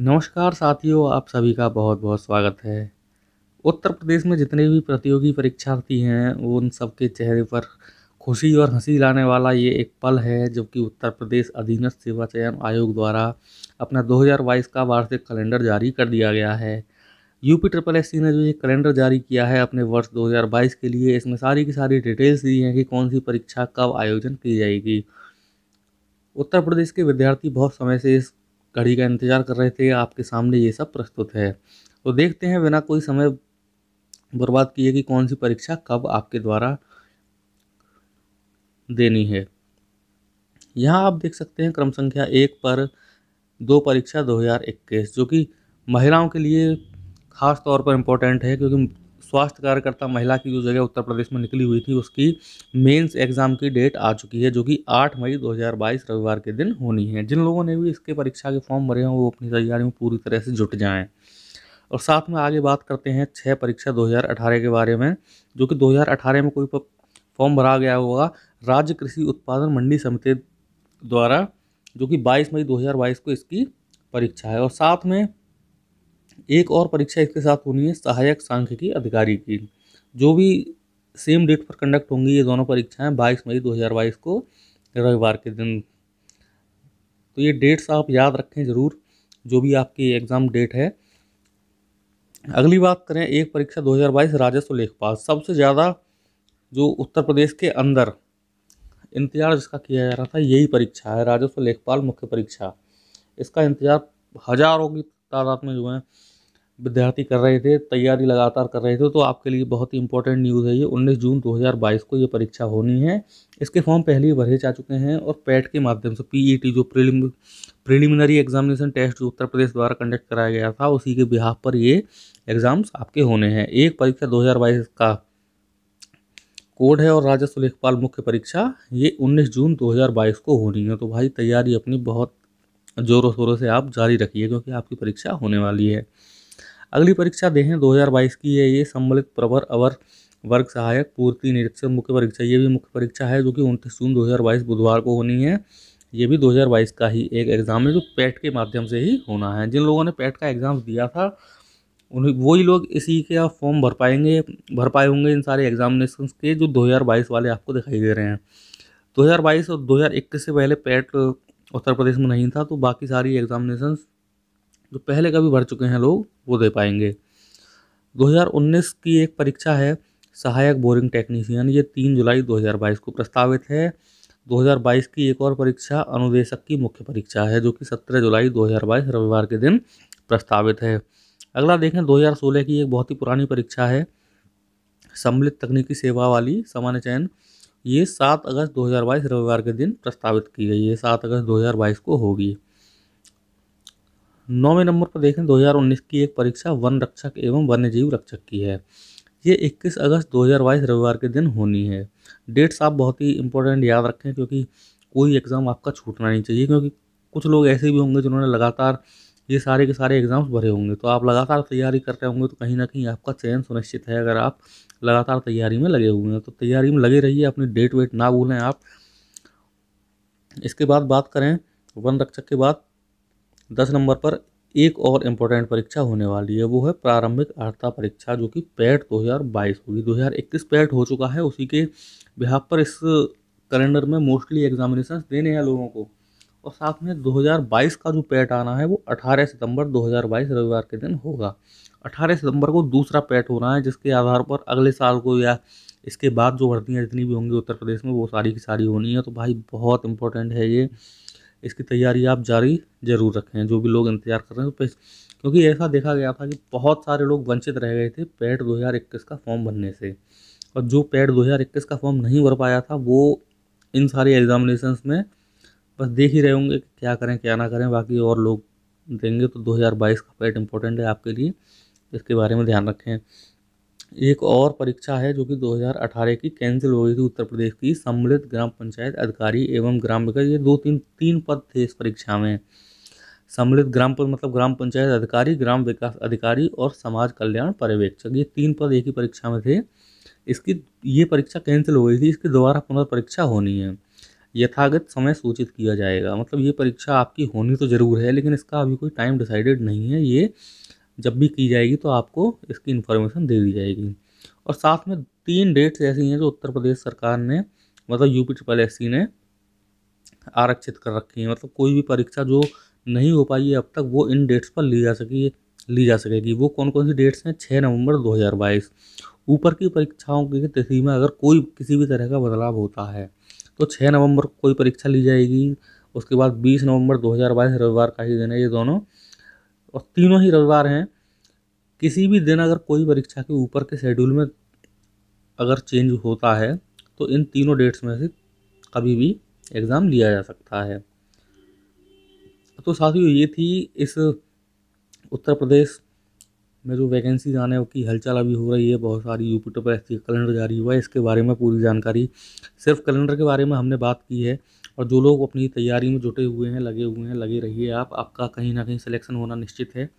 नमस्कार साथियों आप सभी का बहुत बहुत स्वागत है उत्तर प्रदेश में जितने भी प्रतियोगी परीक्षार्थी हैं उन सब के चेहरे पर खुशी और हंसी लाने वाला ये एक पल है जबकि उत्तर प्रदेश अधीनस्थ सेवा चयन आयोग द्वारा अपना 2022 का वार्षिक कैलेंडर जारी कर दिया गया है यूपी ट्रिपल एस ने जो ये कैलेंडर जारी किया है अपने वर्ष 2022 के लिए इसमें सारी की सारी डिटेल्स दी हैं कि कौन सी परीक्षा कब आयोजन की जाएगी उत्तर प्रदेश के विद्यार्थी बहुत समय से इस घड़ी का इंतज़ार कर रहे थे आपके सामने ये सब प्रस्तुत है तो देखते हैं बिना कोई समय बर्बाद किए कि कौन सी परीक्षा कब आपके द्वारा देनी है यहाँ आप देख सकते हैं क्रम संख्या एक पर दो परीक्षा 2021 जो कि महिलाओं के लिए खास तौर पर इम्पोर्टेंट है क्योंकि स्वास्थ्य कार्यकर्ता महिला की जो जगह उत्तर प्रदेश में निकली हुई थी उसकी मेंस एग्ज़ाम की डेट आ चुकी है जो कि 8 मई 2022 रविवार के दिन होनी है जिन लोगों ने भी इसके परीक्षा के फॉर्म भरे हैं वो अपनी तैयारी में पूरी तरह से जुट जाएँ और साथ में आगे बात करते हैं छः परीक्षा दो के बारे में जो कि दो में कोई फॉर्म भरा गया होगा राज्य कृषि उत्पादन मंडी समिति द्वारा जो कि 22 मई 2022 को इसकी परीक्षा है और साथ में एक और परीक्षा इसके साथ होनी है सहायक सांख्यिकी अधिकारी की जो भी सेम डेट पर कंडक्ट होंगी ये दोनों परीक्षाएं 22 मई 2022 को रविवार के दिन तो ये डेट्स आप याद रखें ज़रूर जो भी आपकी एग्ज़ाम डेट है अगली बात करें एक परीक्षा 2022 राजस्व लेखपाल सबसे ज़्यादा जो उत्तर प्रदेश के अंदर इंतजार जिसका किया जा रहा था यही परीक्षा है राजस्व लेखपाल मुख्य परीक्षा इसका इंतजार हजारों की तादाद में जो है विद्यार्थी कर रहे थे तैयारी लगातार कर रहे थे तो आपके लिए बहुत ही इंपॉर्टेंट न्यूज़ है ये 19 जून 2022 को ये परीक्षा होनी है इसके फॉर्म पहले ही भरे जा चुके हैं और पैट e के माध्यम से पीईटी e जो प्रिलिम प्रिलिमिनरी एग्जामिनेशन टेस्ट जो उत्तर प्रदेश द्वारा कंडक्ट कराया गया था उसी के बिहाफ पर ये एग्ज़ाम्स आपके होने हैं एक परीक्षा दो का कोड है और राजस्व लेखपाल मुख्य परीक्षा ये उन्नीस जून दो को होनी है तो भाई तैयारी अपनी बहुत ज़ोरों शोरों से आप जारी रखिए क्योंकि आपकी परीक्षा होने वाली है अगली परीक्षा देखें 2022 की है ये सम्मिलित प्रवर अवर वर्ग सहायक पूर्ति निरीक्षक मुख्य परीक्षा ये भी मुख्य परीक्षा है जो कि उनतीस जून 2022 बुधवार को होनी है ये भी 2022 का ही एक एग्ज़ाम है जो पैट के माध्यम से ही होना है जिन लोगों ने पैट का एग्ज़ाम दिया था उन वही लोग इसी के फॉर्म भर पाएंगे भर पाए होंगे इन सारे एग्जामिनेशन के जो बाईस वाले आपको दिखाई दे रहे हैं बाईस और इक्कीस से पहले पैट उत्तर प्रदेश में नहीं था तो बाकी सारी एग्जामिनेशन जो पहले कभी भर चुके हैं लोग वो दे पाएंगे 2019 की एक परीक्षा है सहायक बोरिंग टेक्नीशियन ये तीन जुलाई 2022 को प्रस्तावित है 2022 की एक और परीक्षा अनुदेशक की मुख्य परीक्षा है जो कि 17 जुलाई 2022 रविवार के दिन प्रस्तावित है अगला देखें 2016 की एक बहुत ही पुरानी परीक्षा है सम्मिलित तकनीकी सेवा वाली सामान्य चयन ये सात अगस्त 2022 रविवार के दिन प्रस्तावित की गई है सात अगस्त 2022 को होगी नौवें नंबर पर देखें 2019 की एक परीक्षा वन रक्षक एवं वन्यजीव रक्षक की है ये 21 अगस्त 2022 रविवार के दिन होनी है डेट्स आप बहुत ही इंपॉर्टेंट याद रखें क्योंकि कोई एग्ज़ाम आपका छूटना नहीं चाहिए क्योंकि कुछ लोग ऐसे भी होंगे जिन्होंने लगातार ये सारे के सारे एग्ज़ाम्स भरे होंगे तो आप लगातार तैयारी कर रहे होंगे तो कहीं ना कहीं आपका चयन सुनिश्चित है अगर आप लगातार तैयारी में लगे हुए हैं तो तैयारी में लगे रहिए अपनी डेट वेट ना भूलें आप इसके बाद बात करें वन रक्षक के बाद दस नंबर पर एक और इम्पोर्टेंट परीक्षा होने वाली है वो है प्रारंभिक अर्थता परीक्षा जो कि पैट 2022 होगी 2021 पैट हो चुका है उसी के बिहार पर इस कैलेंडर में मोस्टली एग्जामिनेशन देने हैं लोगों को और साथ में 2022 का जो पैट आना है वो 18 सितंबर 2022 रविवार के दिन होगा 18 सितंबर को दूसरा पैट होना है जिसके आधार पर अगले साल को या इसके बाद जो भर्तियाँ जितनी भी होंगी उत्तर प्रदेश में वो सारी की सारी होनी है तो भाई बहुत इंपॉर्टेंट है ये इसकी तैयारी आप जारी ज़रूर रखें जो भी लोग इंतज़ार कर रहे हैं तो क्योंकि ऐसा देखा गया था कि बहुत सारे लोग वंचित रह गए थे पैट 2021 का फॉर्म भरने से और जो पैट 2021 का फॉर्म नहीं भर पाया था वो इन सारे एग्ज़ामिनेशंस में बस देख ही रहे होंगे कि क्या करें क्या ना करें बाकी और लोग देंगे तो 2022 का पैट इंपॉर्टेंट है आपके लिए इसके बारे में ध्यान रखें एक और परीक्षा है जो कि 2018 की कैंसिल हो गई थी उत्तर प्रदेश की सम्मिलित ग्राम पंचायत अधिकारी एवं ग्राम विकास ये दो तीन तीन पद थे इस परीक्षा में सम्मिलित ग्राम पद मतलब ग्राम पंचायत अधिकारी ग्राम विकास अधिकारी और समाज कल्याण पर्यवेक्षक ये तीन पद एक ही परीक्षा में थे इसकी ये परीक्षा कैंसिल हो गई थी इसकी दोबारा पुनर्परीक्षा होनी है यथागत समय सूचित किया जाएगा मतलब ये परीक्षा आपकी होनी तो ज़रूर है लेकिन इसका अभी कोई टाइम डिसाइडेड नहीं है ये जब भी की जाएगी तो आपको इसकी इन्फॉर्मेशन दे दी जाएगी और साथ में तीन डेट्स ऐसी हैं जो उत्तर प्रदेश सरकार ने मतलब यू पी ट्रिपल एस ने आरक्षित कर रखी है मतलब कोई भी परीक्षा जो नहीं हो पाई है अब तक वो इन डेट्स पर ली जा सकी ली जा सकेगी वो कौन कौन सी डेट्स हैं छः नवंबर 2022 ऊपर की परीक्षाओं की तिथि में अगर कोई किसी भी तरह का बदलाव होता है तो छः नवंबर को कोई परीक्षा ली जाएगी उसके बाद बीस नवंबर दो रविवार का ही दिन है ये दोनों और तीनों ही रविवार हैं किसी भी दिन अगर कोई परीक्षा के ऊपर के शेड्यूल में अगर चेंज होता है तो इन तीनों डेट्स में से कभी भी एग्ज़ाम लिया जा सकता है तो साथियों ये थी इस उत्तर प्रदेश में जो वैकेंसी आने की हलचल अभी हो रही है बहुत सारी यूपी टॉप एस कैलेंडर जारी हुआ है इसके बारे में पूरी जानकारी सिर्फ कैलेंडर के बारे में हमने बात की है और जो लोग अपनी तैयारी में जुटे हुए हैं लगे हुए हैं लगे रहिए आप आपका कहीं ना कहीं सिलेक्शन होना निश्चित है